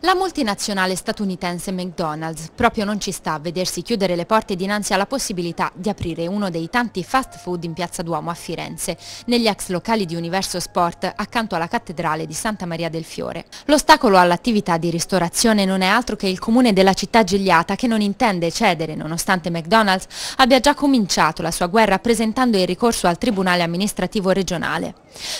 La multinazionale statunitense McDonald's proprio non ci sta a vedersi chiudere le porte dinanzi alla possibilità di aprire uno dei tanti fast food in Piazza Duomo a Firenze, negli ex locali di Universo Sport accanto alla cattedrale di Santa Maria del Fiore. L'ostacolo all'attività di ristorazione non è altro che il comune della città Gigliata che non intende cedere nonostante McDonald's abbia già cominciato la sua guerra presentando il ricorso al Tribunale amministrativo regionale.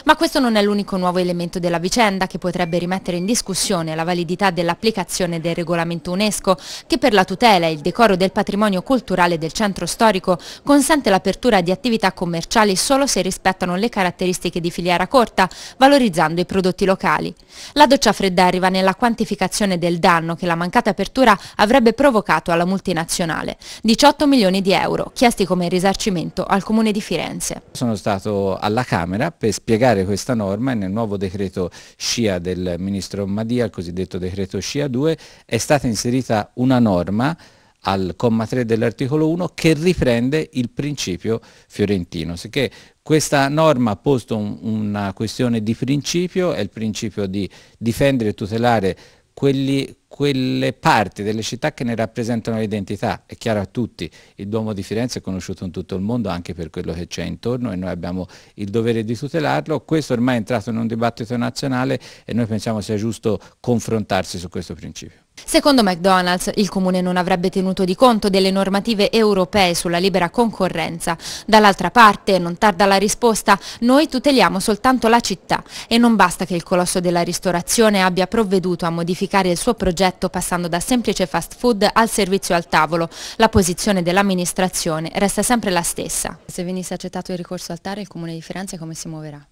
Ma questo non è l'unico nuovo elemento della vicenda che potrebbe rimettere in discussione la validità necessità dell'applicazione del regolamento UNESCO che per la tutela e il decoro del patrimonio culturale del centro storico consente l'apertura di attività commerciali solo se rispettano le caratteristiche di filiera corta, valorizzando i prodotti locali. La doccia fredda arriva nella quantificazione del danno che la mancata apertura avrebbe provocato alla multinazionale. 18 milioni di euro, chiesti come risarcimento al Comune di Firenze. Sono stato alla Camera per spiegare questa norma e nel nuovo decreto scia del Ministro Madia, il cosiddetto decreto decreto SCIA 2, è stata inserita una norma al comma 3 dell'articolo 1 che riprende il principio fiorentino, sicché questa norma ha posto un, una questione di principio, è il principio di difendere e tutelare quelli, quelle parti delle città che ne rappresentano l'identità. È chiaro a tutti, il Duomo di Firenze è conosciuto in tutto il mondo anche per quello che c'è intorno e noi abbiamo il dovere di tutelarlo. Questo ormai è entrato in un dibattito nazionale e noi pensiamo sia giusto confrontarsi su questo principio. Secondo McDonald's il Comune non avrebbe tenuto di conto delle normative europee sulla libera concorrenza. Dall'altra parte, non tarda la risposta, noi tuteliamo soltanto la città e non basta che il colosso della ristorazione abbia provveduto a modificare il suo progetto progetto passando da semplice fast food al servizio al tavolo. La posizione dell'amministrazione resta sempre la stessa. Se venisse accettato il ricorso al TAR, il Comune di Firenze come si muoverà?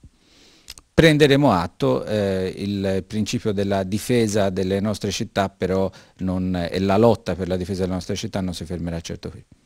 Prenderemo atto, eh, il principio della difesa delle nostre città però non, e eh, la lotta per la difesa delle nostre città non si fermerà certo qui.